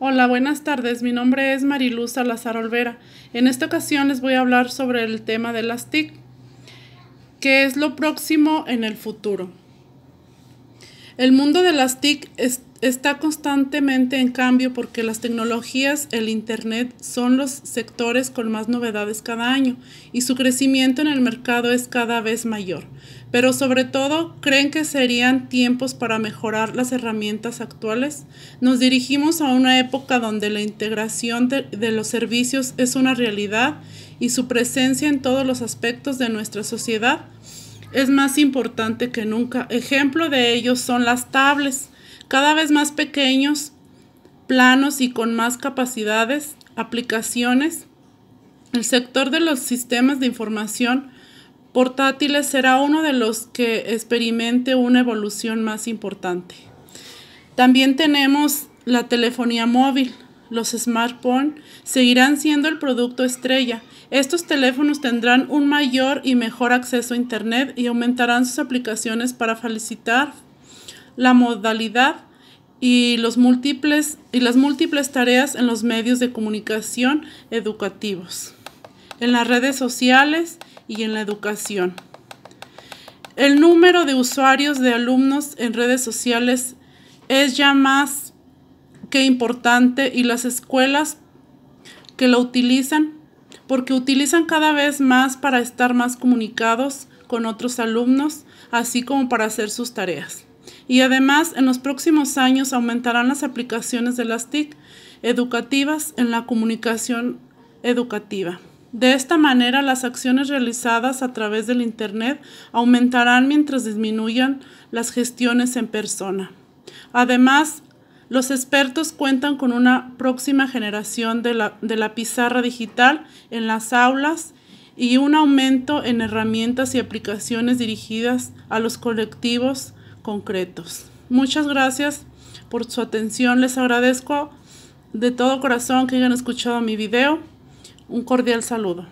Hola, buenas tardes. Mi nombre es Mariluz Salazar Olvera. En esta ocasión les voy a hablar sobre el tema de las TIC, que es lo próximo en el futuro. El mundo de las TIC es, está constantemente en cambio porque las tecnologías, el Internet, son los sectores con más novedades cada año y su crecimiento en el mercado es cada vez mayor. Pero sobre todo, ¿creen que serían tiempos para mejorar las herramientas actuales? Nos dirigimos a una época donde la integración de, los servicios es una realidad y su presencia en todos los aspectos de nuestra sociedad es más importante que nunca. Ejemplo de ello son las tablets cada vez más pequeños, planos y con más capacidades, aplicaciones. El sector de los sistemas de información portátiles será uno de los que experimente una evolución más importante. También tenemos la telefonía móvil. Los smartphones seguirán siendo el producto estrella. Estos teléfonos tendrán un mayor y mejor acceso a Internet y aumentarán sus aplicaciones para facilitar, la modalidad y, los múltiples, y las múltiples tareas en los medios de comunicación educativos, en las redes sociales y en la educación. El número de usuarios de alumnos en redes sociales es ya más que importante y las escuelas que lo utilizan, porque utilizan cada vez más para estar más comunicados con otros alumnos, así como para hacer sus tareas. Y además, en los próximos años aumentarán las aplicaciones de las TIC educativas en la comunicación educativa. De esta manera, las acciones realizadas a través del Internet aumentarán mientras disminuyan las gestiones en persona. Además, los expertos cuentan con una próxima generación de la, pizarra digital en las aulas y un aumento en herramientas y aplicaciones dirigidas a los colectivos concretos. Muchas gracias por su atención. Les agradezco de todo corazón que hayan escuchado mi video. Un cordial saludo.